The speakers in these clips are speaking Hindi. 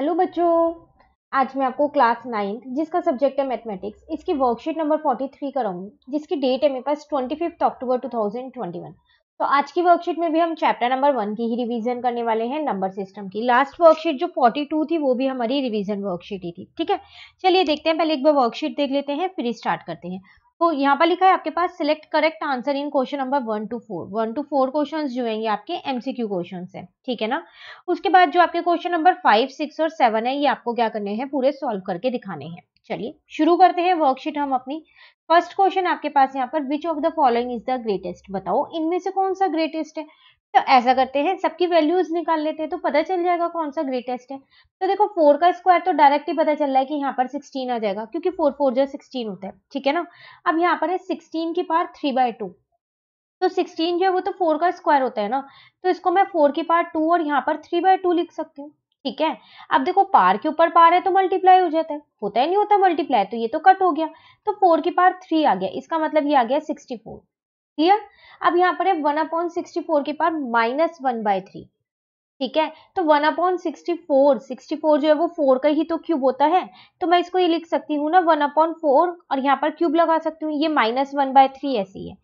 हेलो बच्चों आज मैं आपको क्लास नाइन्थ जिसका सब्जेक्ट है मैथमेटिक्स इसकी वर्कशीट नंबर फोर्टी थ्री कराऊंगी जिसकी डेट है मेरे पास twenty fifth October two thousand twenty one तो आज की वर्कशीट में भी हम चैप्टर नंबर वन की ही रिवीजन करने वाले हैं नंबर सिस्टम की लास्ट वर्कशीट जो फोर्टी टू थी वो भी हमारी रिविजन वर्कशीट ही थी ठीक है चलिए देखते हैं पहले एक बार वर्कशीट देख लेते हैं फिर स्टार्ट करते हैं तो यहाँ पर लिखा है आपके पास select correct answer in question number one two four one two four question जो है ये आपके एमसीक्यू क्वेश्चन है ठीक है ना उसके बाद जो आपके क्वेश्चन नंबर फाइव सिक्स और सेवन है ये आपको क्या करने हैं पूरे सॉल्व करके दिखाने हैं चलिए शुरू करते हैं वर्कशीट हम अपनी फर्स्ट क्वेश्चन आपके पास यहाँ पर which of the following is the greatest बताओ इनमें से कौन सा ग्रेटेस्ट है तो ऐसा करते हैं सबकी वैल्यूज निकाल लेते हैं तो पता चल जाएगा कौन सा ग्रेटेस्ट है तो देखो फोर का स्क्वायर तो डायरेक्टली पता चल रहा है कि यहाँ पर सिक्सटीन आ जाएगा क्योंकि फोर फोर जो सिक्सटीन होता है ठीक है ना अब यहाँ पर है सिक्सटीन की पार थ्री बाय टू तो सिक्सटीन जो है वो तो फोर का स्क्वायर होता है ना तो इसको मैं फोर की पार टू और यहाँ पर थ्री बाय टू लिख सकती हूँ ठीक है अब देखो पार के ऊपर पार है तो मल्टीप्लाई हो जाता है होता ही नहीं होता मल्टीप्लाई तो ये तो कट हो गया तो फोर की पार थ्री आ गया इसका मतलब ये आ गया सिक्सटी फोर क्लियर अब यहाँ पर है वन अपॉन सिक्सटी फोर के पास माइनस वन बाय थ्री ठीक है तो one upon sixty four sixty four जो है वो फोर का ही तो क्यूब होता है तो मैं इसको ये लिख सकती हूँ ना वन अपॉन फोर और यहाँ पर क्यूब लगा सकती हूँ ये माइनस वन बाय थ्री ऐसी है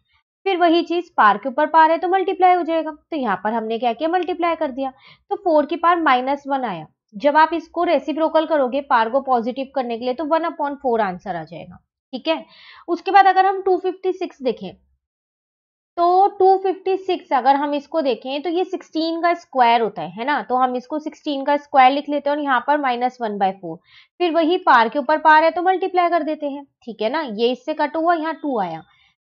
फिर वही चीज पार के ऊपर पार है तो मल्टीप्लाई हो जाएगा तो यहाँ पर हमने क्या किया मल्टीप्लाई कर दिया तो फोर की पार माइनस वन आया जब आप इसको रेसिप्रोकल करोगे पार को पॉजिटिव करने के लिए तो वन अपॉन फोर आंसर आ जाएगा ठीक है उसके बाद अगर हम टू फिफ्टी सिक्स देखें तो 256 अगर हम इसको देखें तो ये 16 का स्क्वायर होता है है ना तो हम इसको 16 का स्क्वायर लिख लेते हैं और यहाँ पर माइनस वन बाय फोर फिर वही पार के ऊपर पार है तो मल्टीप्लाई कर देते हैं ठीक है ना ये इससे कट हुआ यहाँ टू आया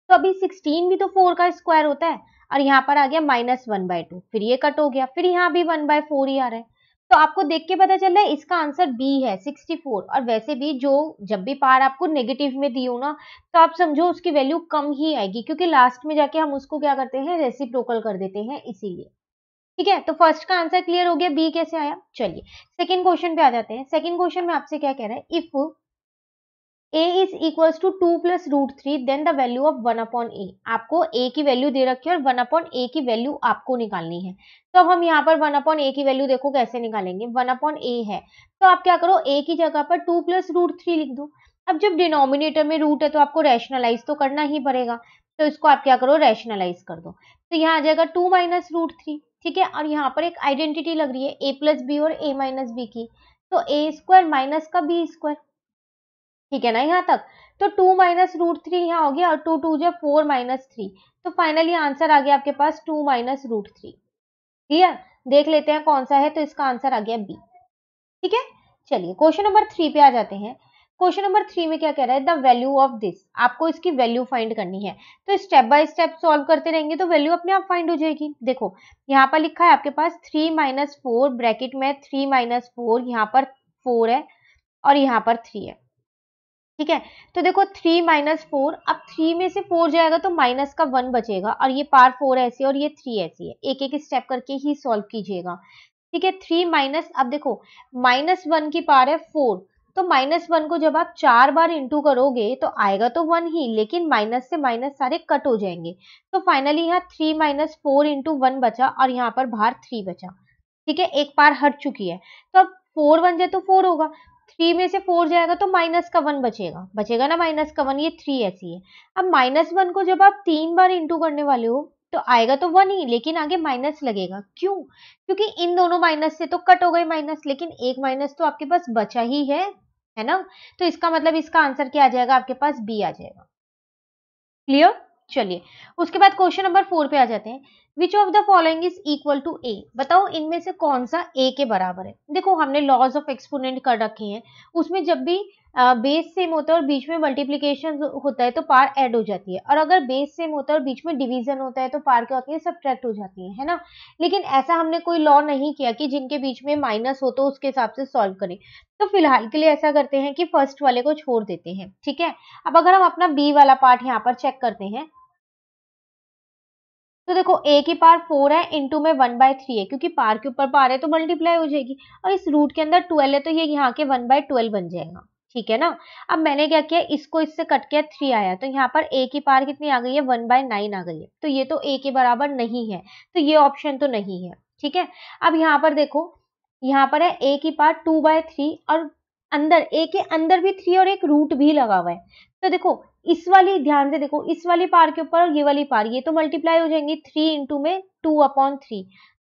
तो अभी 16 भी तो 4 का स्क्वायर होता है और यहाँ पर आ गया माइनस वन बाय टू फिर ये कट हो गया फिर यहाँ भी वन बाय फोर ही आ रहा है तो आपको देख के पता चल रहा है इसका आंसर बी है 64 और वैसे भी जो जब भी पार आपको नेगेटिव में दी हो ना तो आप समझो उसकी वैल्यू कम ही आएगी क्योंकि लास्ट में जाके हम उसको क्या करते हैं रेसिप्रोकल कर देते हैं इसीलिए ठीक है तो फर्स्ट का आंसर क्लियर हो गया बी कैसे आया चलिए सेकेंड क्वेश्चन पे आ जाते हैं सेकेंड क्वेश्चन में आपसे क्या कह रहा है if a is equal to two plus root three then the value of one upon a आपको a की वैल्यू दे रखी है और वन अपॉन ए की वैल्यू आपको निकालनी है तो अब हम यहाँ पर वन अपॉन ए की वैल्यू देखो कैसे निकालेंगे वन अपॉन ए है तो आप क्या करो a की जगह पर टू प्लस रूट थ्री लिख दो अब जब डिनोमिनेटर में रूट है तो आपको रैशनलाइज तो करना ही पड़ेगा तो इसको आप क्या करो रैशनलाइज कर दो तो यहाँ आ जाएगा टू माइनस रूट थ्री ठीक है और यहाँ पर एक आइडेंटिटी लग रही है ए प्लस बी और ए माइनस बी की तो ए स्क्वायर माइनस का बी स्क्वायर ठीक है ना यहाँ तक तो टू माइनस रूट थ्री यहाँ हो गया और टू टू जो फोर माइनस थ्री तो फाइनली आंसर आ गया आपके पास two minus root three clear देख लेते हैं कौन सा है तो इसका आंसर आ गया बी ठीक है चलिए क्वेश्चन नंबर थ्री पे आ जाते हैं क्वेश्चन नंबर थ्री में क्या कह रहा है द वैल्यू ऑफ दिस आपको इसकी वैल्यू फाइंड करनी है तो स्टेप बाय स्टेप सॉल्व करते रहेंगे तो वैल्यू अपने आप फाइंड हो जाएगी देखो यहाँ पर लिखा है आपके पास थ्री माइनस फोर ब्रैकेट में थ्री माइनस फोर यहाँ पर फोर है और यहाँ पर थ्री है ठीक है तो देखो थ्री माइनस फोर अब थ्री में से फोर जाएगा तो माइनस का वन बचेगा और ये पार फोर ऐसी और ये थ्री ऐसी है एक एक स्टेप करके ही सॉल्व कीजिएगा ठीक है थ्री माइनस अब देखो माइनस वन की पार है फोर तो माइनस वन को जब आप चार बार इंटू करोगे तो आएगा तो वन ही लेकिन माइनस से माइनस सारे कट हो जाएंगे तो फाइनली यहाँ three minus four into one बचा और यहाँ पर बाहर थ्री बचा ठीक है एक पार हट चुकी है तो अब फोर वन जाए तो फोर होगा थ्री में से फोर जाएगा तो माइनस का वन बचेगा बचेगा ना माइनस का वन ये थ्री ऐसी है अब माइनस वन को जब आप तीन बार इंटू करने वाले हो तो आएगा तो वन ही लेकिन आगे माइनस लगेगा क्यों क्योंकि इन दोनों माइनस से तो कट हो गए माइनस लेकिन एक माइनस तो आपके पास बचा ही है है ना तो इसका मतलब इसका आंसर क्या आ जाएगा आपके पास बी आ जाएगा क्लियर चलिए उसके बाद क्वेश्चन नंबर फोर पे आ जाते हैं which of the following is equal to a बताओ इनमें से कौन सा ए के बराबर है देखो हमने लॉज ऑफ एक्सपोनेंट कर रखे हैं उसमें जब भी बेस सेम होता है और बीच में मल्टीप्लीकेशन होता है तो पार ऐड हो जाती है और अगर बेस सेम होता है और बीच में डिवीजन होता है तो पार क्या होती है सब हो जाती है है ना लेकिन ऐसा हमने कोई लॉ नहीं किया कि जिनके बीच में माइनस हो तो उसके हिसाब से सॉल्व करें तो फिलहाल के लिए ऐसा करते हैं कि फर्स्ट वाले को छोड़ देते हैं ठीक है अब अगर हम अपना बी वाला पार्ट यहाँ पर चेक करते हैं तो देखो ए की पार फोर है इंटू में वन बाय थ्री है क्योंकि पार के ऊपर पार है तो मल्टीप्लाई हो जाएगी और इस रूट के अंदर ट्वेल्व है तो ये यहाँ के वन बाय ट्वेल्व बन जाएगा ठीक है ना अब मैंने क्या किया इसको इससे कट किया थ्री आया तो यहाँ पर ए की पार कितनी आ गई है वन बाय नाइन आ गई है तो ये तो ए के बराबर नहीं है तो ये ऑप्शन तो नहीं है ठीक है अब यहाँ पर देखो यहाँ पर है ए की पार टू बाय थ्री और अंदर ए के अंदर भी थ्री और एक रूट भी लगा हुआ है तो देखो इस वाली ध्यान से देखो इस वाली पार के ऊपर और ये वाली पार ये तो मल्टीप्लाई हो जाएंगी थ्री इंटू में टू अपॉन थ्री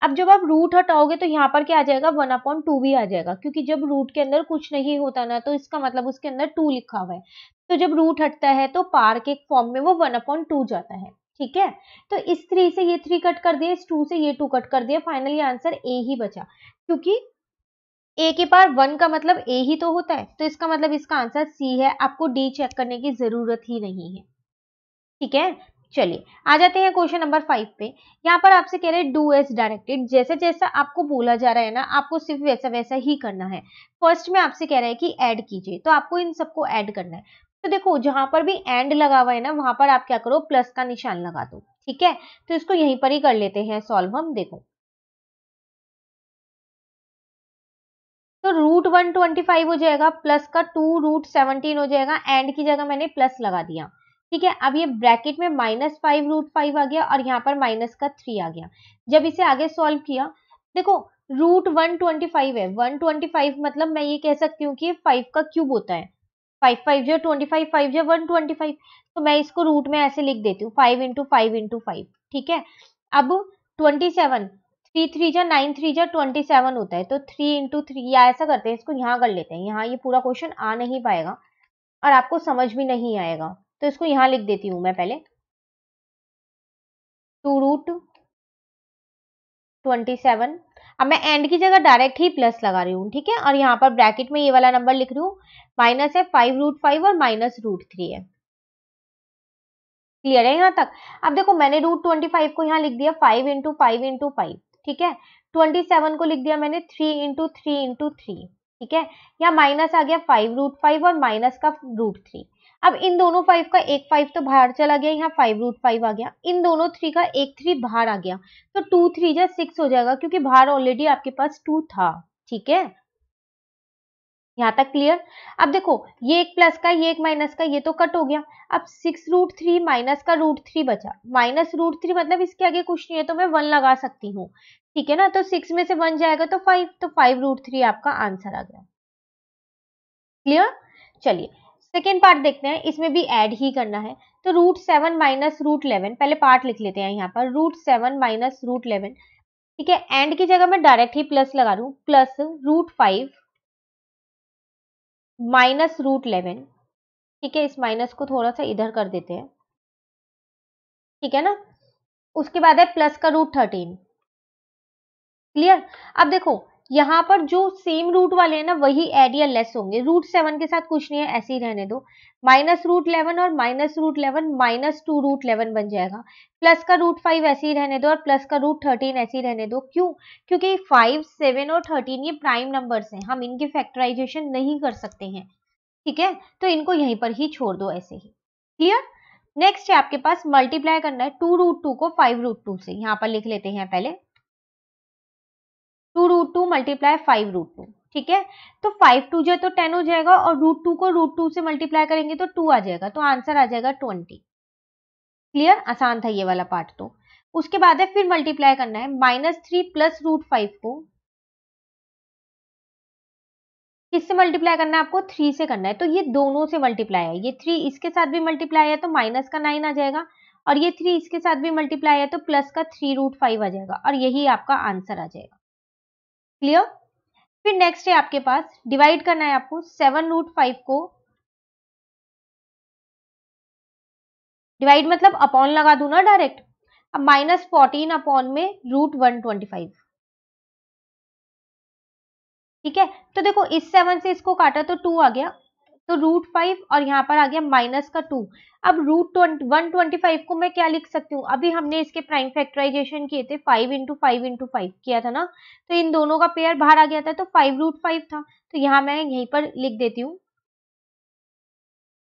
अब जब आप रूट हटाओगे तो यहाँ पर क्या आ जाएगा वन अपॉन टू भी आ जाएगा क्योंकि जब रूट के अंदर कुछ नहीं होता ना तो इसका मतलब उसके अंदर टू लिखा हुआ है तो जब रूट हटता है तो पार के फॉर्म में वो वन अपॉन टू जाता है ठीक है तो इस थ्री से ये थ्री कट कर दिए इस टू से ये टू कट कर दिए फाइनली आंसर ए ही बचा क्योंकि ए के पार वन का मतलब ए ही तो होता है तो इसका मतलब इसका आंसर सी है आपको डी चेक करने की जरूरत ही नहीं है ठीक है चलिए आ जाते हैं क्वेश्चन नंबर फाइव पे यहाँ पर आपसे कह रहे हैं डू एस डायरेक्टेड जैसे जैसा आपको बोला जा रहा है ना आपको सिर्फ वैसा वैसा ही करना है फर्स्ट में आपसे कह रहा है कि ऐड कीजिए तो आपको इन सबको ऐड करना है तो देखो जहां पर भी एंड लगा हुआ है ना वहां पर आप क्या करो प्लस का निशान लगा दो ठीक है तो इसको यहीं पर ही कर लेते हैं सॉल्व हम देखो तो रूट वन ट्वेंटी फाइव हो जाएगा प्लस का टू रूट सेवनटीन हो जाएगा एंड की जगह मैंने प्लस लगा दिया ठीक है अब ये ब्रैकेट में माइनस फाइव रूट फाइव आ गया और यहाँ पर माइनस का थ्री आ गया जब इसे आगे सॉल्व किया देखो रूट वन ट्वेंटी फाइव है वन ट्वेंटी फाइव मतलब मैं ये कह सकती हूँ कि फाइव का क्यूब होता है फाइव फाइव जो ट्वेंटी फाइव फाइव जो वन ट्वेंटी फाइव तो मैं इसको रूट में ऐसे लिख देती हूँ five into five into five ठीक है अब ट्वेंटी सेवन थ्री थ्री जा नाइन थ्री जा ट्वेंटी सेवन होता है तो थ्री इंटू थ्री या ऐसा करते हैं इसको यहाँ कर लेते हैं यहाँ ये पूरा क्वेश्चन आ नहीं पाएगा और आपको समझ भी नहीं आएगा तो इसको यहाँ लिख देती हूँ मैं पहले टू रूट ट्वेंटी सेवन अब मैं एंड की जगह डायरेक्ट ही प्लस लगा रही हूँ ठीक है और यहाँ पर ब्रैकेट में ये वाला नंबर लिख रही हूँ माइनस है फाइव रूट फाइव और माइनस रूट थ्री है क्लियर है यहाँ तक अब देखो मैंने रूट ट्वेंटी फाइव को यहाँ लिख दिया five into five into five ठीक है ट्वेंटी सेवन को लिख दिया मैंने three into three into three ठीक है यहाँ माइनस आ गया फाइव रूट फाइव और माइनस का रूट थ्री अब इन दोनों फाइव का एक फाइव तो बाहर चला गया यहाँ फाइव रूट फाइव आ गया इन दोनों थ्री का एक थ्री बाहर आ गया तो टू थ्री जा सिक्स हो जाएगा क्योंकि बाहर ऑलरेडी आपके पास टू था ठीक है यहाँ तक क्लियर अब देखो ये एक प्लस का ये एक माइनस का ये तो कट हो गया अब सिक्स रूट थ्री माइनस का रूट थ्री बचा माइनस रूट थ्री मतलब इसके आगे कुछ नहीं है तो मैं वन लगा सकती हूँ ठीक है ना तो सिक्स में से वन जाएगा तो फाइव तो फाइव रूट थ्री आपका आंसर आ गया क्लियर चलिए सेकेंड पार्ट देखते हैं इसमें भी एड ही करना है तो root seven minus root eleven पहले पार्ट लिख लेते हैं यहाँ पर root seven minus root eleven ठीक है एंड की जगह मैं डायरेक्ट ही प्लस लगा रहा plus root five minus root eleven ठीक है इस माइनस को थोड़ा सा इधर कर देते हैं ठीक है ना उसके बाद है प्लस का रूट थर्टीन क्लियर अब देखो यहाँ पर जो सेम रूट वाले हैं ना वही एरिया लेस होंगे रूट सेवन के साथ कुछ नहीं है ऐसे ही रहने दो माइनस रूट इलेवन और minus root eleven minus two root eleven बन जाएगा प्लस का रूट फाइव ऐसे ही रहने दो और प्लस का रूट थर्टीन ऐसे ही रहने दो क्यों क्योंकि फाइव सेवन और थर्टीन ये प्राइम नंबर्स हैं हम इनके फैक्टराइजेशन नहीं कर सकते हैं ठीक है तो इनको यहीं पर ही छोड़ दो ऐसे ही क्लियर नेक्स्ट है आपके पास मल्टीप्लाई करना है टू रूट टू को फाइव रूट टू से यहाँ पर लिख लेते हैं पहले two root two multiply five root two ठीक है तो फाइव टू जो तो टेन हो जाएगा और रूट टू को रूट टू से मल्टीप्लाई करेंगे तो टू आ जाएगा तो आंसर आ जाएगा ट्वेंटी क्लियर आसान था ये वाला पार्ट तो उसके बाद है फिर मल्टीप्लाई करना है minus three plus root five को किससे मल्टीप्लाई करना है आपको थ्री से करना है तो ये दोनों से मल्टीप्लाई है ये थ्री इसके साथ भी मल्टीप्लाई है तो माइनस का नाइन आ जाएगा और ये थ्री इसके साथ भी मल्टीप्लाई है तो प्लस का थ्री रूट फाइव आ जाएगा और यही आपका आंसर आ जाएगा क्लियर फिर नेक्स्ट है आपके पास डिवाइड करना है आपको सेवन रूट फाइव को डिवाइड मतलब अपॉन लगा दू ना डायरेक्ट अब माइनस फोर्टीन अपॉन में रूट वन ट्वेंटी फाइव ठीक है तो देखो इस सेवन से इसको काटा तो टू आ गया तो रूट फाइव और यहाँ पर आ गया माइनस का टू अब रूट वन ट्वेंटी फाइव को मैं क्या लिख सकती हूँ अभी हमने इसके प्राइम फैक्टराइजेशन किए थे five into five into five किया था ना तो इन दोनों का पेयर बाहर आ गया था तो फाइव रूट फाइव था तो यहाँ मैं यहीं पर लिख देती हूँ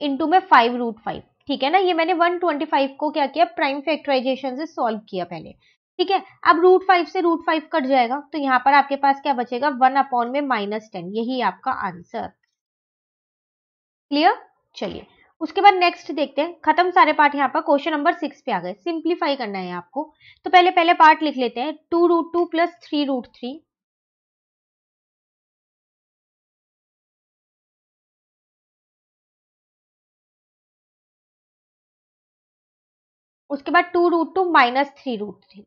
इंटू में फाइव रूट फाइव ठीक है ना ये मैंने वन ट्वेंटी फाइव को क्या किया प्राइम फैक्टराइजेशन से सॉल्व किया पहले ठीक है अब रूट फाइव से रूट फाइव कट जाएगा तो यहाँ पर आपके पास क्या बचेगा वन अपॉन में माइनस टेन यही आपका आंसर क्लियर चलिए उसके बाद नेक्स्ट देखते हैं खत्म सारे पार्ट यहाँ पर क्वेश्चन नंबर सिक्स पे आ गए सिंप्लीफाई करना है आपको तो पहले पहले पार्ट लिख लेते हैं two root two plus three root three उसके बाद two root two minus three root three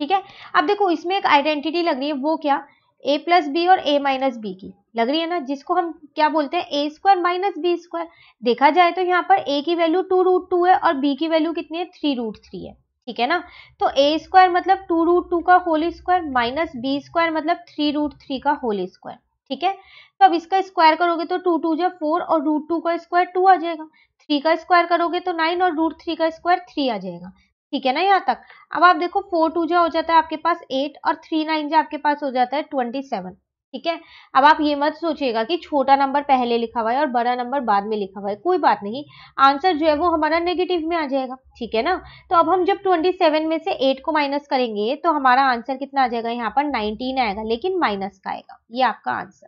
ठीक है अब देखो इसमें एक आइडेंटिटी लग रही है वो क्या ए प्लस बी और ए माइनस बी की लग रही है ना जिसको हम क्या बोलते हैं a square minus b square देखा जाए तो यहाँ पर ए की वैल्यू टू रूट टू है और बी की वैल्यू कितनी है थ्री रूट थ्री है ठीक है ना तो ए स्क्वायर मतलब टू रूट टू का whole square minus b square मतलब थ्री रूट थ्री का होल स्क्वायर ठीक है तो अब इसका स्क्वायर करोगे तो टू टू जो फोर और रूट टू का स्क्वायर टू आ जाएगा थ्री का स्क्वायर करोगे तो नाइन और रूट थ्री का स्क्वायर थ्री आ जाएगा ठीक है ना यहाँ तक अब आप देखो फोर टू जो हो जाता है आपके पास एट और थ्री नाइन जो आपके पास हो जाता है ट्वेंटी सेवन ठीक है अब आप ये मत सोचिएगा कि छोटा नंबर पहले लिखा हुआ है और बड़ा नंबर बाद में लिखा हुआ है कोई बात नहीं आंसर जो है वो हमारा नेगेटिव में आ जाएगा ठीक है ना तो अब हम जब 27 में से 8 को माइनस करेंगे तो हमारा आंसर कितना आ जाएगा यहाँ पर 19 आएगा लेकिन माइनस का आएगा ये आपका आंसर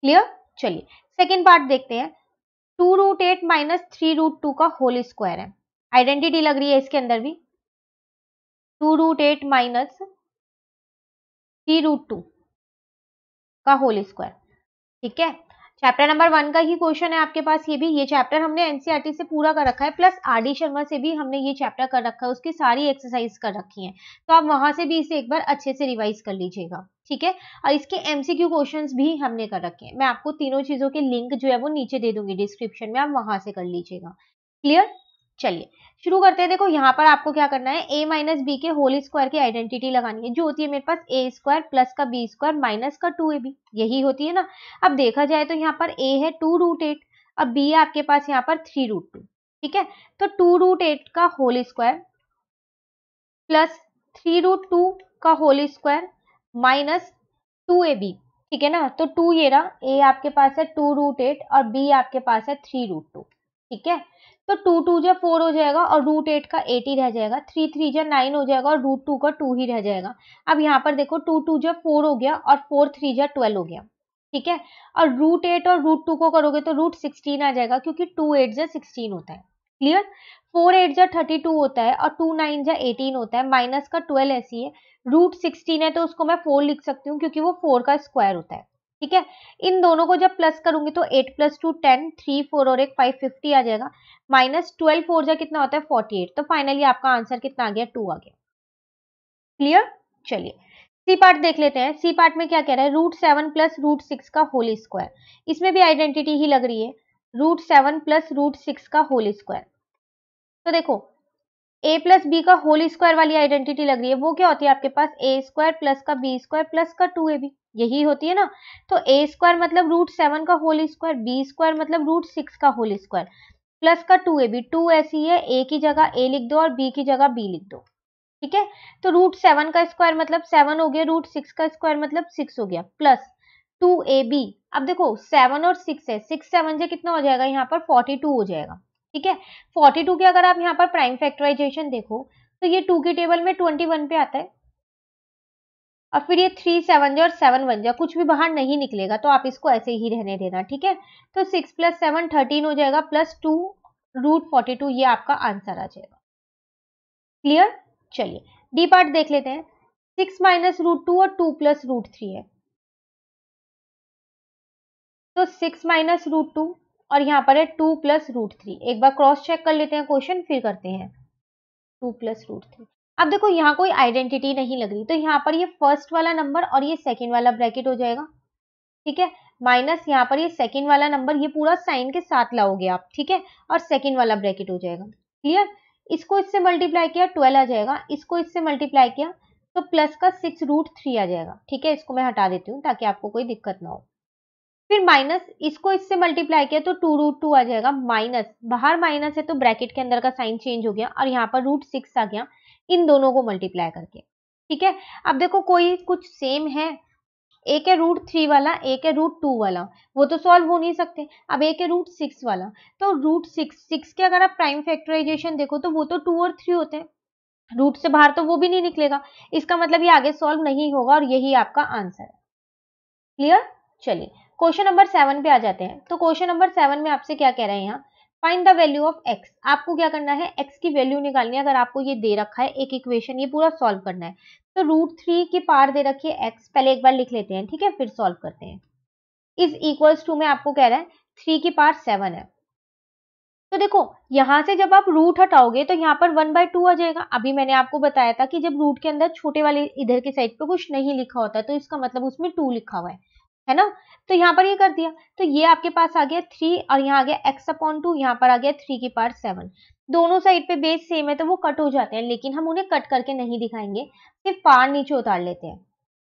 क्लियर चलिए सेकेंड पार्ट देखते हैं two root eight minus three root two का होल स्क्वायर है आइडेंटिटी लग रही है इसके अंदर भी two root eight minus three root two का होल स्क्वायर ठीक है चैप्टर नंबर वन का ही क्वेश्चन है आपके पास ये भी ये चैप्टर हमने एनसीईआरटी e से पूरा कर रखा है प्लस आरडी शर्मा से भी हमने ये चैप्टर कर रखा है उसकी सारी एक्सरसाइज कर रखी है तो आप वहां से भी इसे एक बार अच्छे से रिवाइज कर लीजिएगा ठीक है और इसके एमसीक्यू क्वेश्चंस भी हमने कर रखे हैं मैं आपको तीनों चीजों के लिंक जो है वो नीचे दे दूंगी डिस्क्रिप्शन में आप वहां से कर लीजिएगा क्लियर चलिए शुरू करते हैं देखो यहाँ पर आपको क्या करना है ए माइनस बी के होल स्क्वायर की आइडेंटिटी लगानी है जो होती है मेरे पास ए स्क्वायर प्लस का बी स्क्वायर माइनस का टू ए बी यही होती है ना अब देखा जाए तो यहाँ पर ए है टू रूट एट अब बी है आपके पास यहाँ पर थ्री रूट टू ठीक है तो टू रूट एट का whole square plus three root two का whole square minus two a b ठीक है ना तो टू ये रहा ए आपके पास है टू रूट एट और बी आपके पास है थ्री रूट टू ठीक है तो टू टू जो फोर हो जाएगा और रूट एट का एट ही रह जाएगा थ्री थ्री जो नाइन हो जाएगा और रूट टू का टू ही रह जाएगा अब यहाँ पर देखो टू टू जो फोर हो गया और फोर थ्री जा ट्वेल्व हो गया ठीक है और रूट एट और रूट टू को करोगे तो रूट सिक्सटीन आ जाएगा क्योंकि टू एट जा सिक्सटीन होता है क्लियर फोर एट जा थर्टी टू होता है और टू नाइन जो एटीन होता है माइनस का ट्वेल्व ऐसी है रूट सिक्सटीन है तो उसको मैं फोर लिख सकती हूँ क्योंकि वो फोर का स्क्वायर होता है ठीक है इन दोनों को जब प्लस करूंगी तो eight plus two ten three four और एक फाइव फिफ्टी आ जाएगा माइनस ट्वेल्व फोर जा कितना होता है फोर्टी एट तो फाइनली आपका आंसर कितना आ गया टू आ गया क्लियर चलिए सी पार्ट देख लेते हैं सी पार्ट में क्या कह रहा है root seven plus root six का होल स्क्वायर इसमें भी आइडेंटिटी ही लग रही है root seven plus root six का होल स्क्वायर तो देखो ए प्लस बी का होल स्क्वायर वाली आइडेंटिटी लग रही है वो क्या होती है आपके पास ए स्क्वायर प्लस का बी स्क्वायर प्लस का टू ए बी यही होती है ना तो ए स्क्वायर मतलब रूट सेवन का होल स्क्वायर बी स्क्वायर मतलब रूट सिक्स का होल स्क्वायर प्लस का टू ए बी टू ऐसी है ए की जगह ए लिख दो और बी की जगह बी लिख दो ठीक है तो रूट सेवन का स्क्वायर मतलब सेवन हो गया रूट सिक्स का स्क्वायर मतलब सिक्स हो गया प्लस टू ए बी अब देखो सेवन और सिक्स है सिक्स सेवन से कितना हो जाएगा यहाँ पर फोर्टी टू हो जाएगा ठीक है फोर्टी टू के अगर आप यहाँ पर प्राइम फैक्टराइजेशन देखो तो ये टू के टेबल में ट्वेंटी वन पे आता है और फिर ये थ्री सेवन जो और सेवन वन जो कुछ भी बाहर नहीं निकलेगा तो आप इसको ऐसे ही रहने देना ठीक है तो सिक्स प्लस सेवन थर्टीन हो जाएगा plus two root forty two ये आपका आंसर आ जाएगा क्लियर चलिए डी पार्ट देख लेते हैं सिक्स माइनस रूट टू और टू प्लस रूट थ्री है तो सिक्स माइनस रूट टू और यहाँ पर है टू प्लस रूट थ्री एक बार क्रॉस चेक कर लेते हैं क्वेश्चन फिर करते हैं टू प्लस रूट थ्री अब देखो यहाँ कोई आइडेंटिटी नहीं लग रही तो यहाँ पर ये फर्स्ट वाला नंबर और ये सेकेंड वाला ब्रैकेट हो जाएगा ठीक है माइनस यहाँ पर ये सेकेंड वाला नंबर ये पूरा साइन के साथ लाओगे आप ठीक है और सेकेंड वाला ब्रैकेट हो जाएगा क्लियर इसको इससे मल्टीप्लाई किया ट्वेल्व आ जाएगा इसको इससे मल्टीप्लाई किया तो प्लस का सिक्स रूट थ्री आ जाएगा ठीक है इसको मैं हटा देती हूँ ताकि आपको कोई दिक्कत ना हो फिर माइनस इसको इससे मल्टीप्लाई किया तो टू रूट टू आ जाएगा माइनस बाहर माइनस है तो ब्रैकेट के अंदर का साइन चेंज हो गया और यहाँ पर रूट सिक्स आ गया इन दोनों को मल्टीप्लाई करके ठीक है अब देखो कोई कुछ सेम है एक है रूट थ्री वाला एक है रूट टू वाला वो तो सॉल्व हो नहीं सकते अब एक है रूट सिक्स वाला तो रूट सिक्स सिक्स के अगर आप प्राइम फैक्टराइजेशन देखो तो वो तो टू और थ्री होते हैं रूट से बाहर तो वो भी नहीं निकलेगा इसका मतलब ये आगे सॉल्व नहीं होगा और यही आपका आंसर है क्लियर चलिए क्वेश्चन नंबर सेवन पे आ जाते हैं तो क्वेश्चन नंबर सेवन में आपसे क्या कह रहे हैं यहाँ find the value of x आपको क्या करना है एक्स की वैल्यू निकालनी है अगर आपको ये दे रखा है एक इक्वेशन ये पूरा सॉल्व करना है तो रूट थ्री की पार दे रखिए एक्स पहले एक बार लिख लेते हैं ठीक है फिर सॉल्व करते हैं इज इक्वल्स टू में आपको कह रहा है थ्री की पार सेवन है तो देखो यहाँ से जब आप रूट हटाओगे तो यहाँ पर वन बाय टू आ जाएगा अभी मैंने आपको बताया था कि जब रूट के अंदर छोटे वाले इधर के साइड पर कुछ नहीं लिखा होता है तो इसका मतलब उसमें टू लिखा हुआ है है ना तो यहाँ पर ये कर दिया तो ये आपके पास आ गया थ्री और यहाँ आ गया एक्स अपॉन टू यहाँ पर आ गया थ्री की पार सेवन दोनों साइड पे बेस सेम है तो वो कट हो जाते हैं लेकिन हम उन्हें कट करके नहीं दिखाएंगे सिर्फ पार नीचे उतार लेते हैं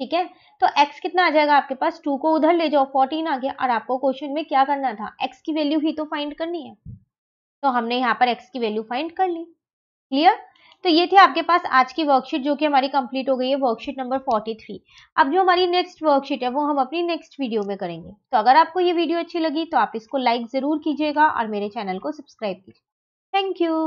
ठीक है तो x कितना आ जाएगा आपके पास टू को उधर ले जाओ फोर्टीन आ गया और आपको क्वेश्चन में क्या करना था x की वैल्यू ही तो फाइंड करनी है तो हमने यहाँ पर x की वैल्यू फाइंड कर ली क्लियर तो ये थे आपके पास आज की वर्कशीट जो कि हमारी कंप्लीट हो गई है वर्कशीट नंबर 43 अब जो हमारी नेक्स्ट वर्कशीट है वो हम अपनी नेक्स्ट वीडियो में करेंगे तो अगर आपको ये वीडियो अच्छी लगी तो आप इसको लाइक ज़रूर कीजिएगा और मेरे चैनल को सब्सक्राइब कीजिए थैंक यू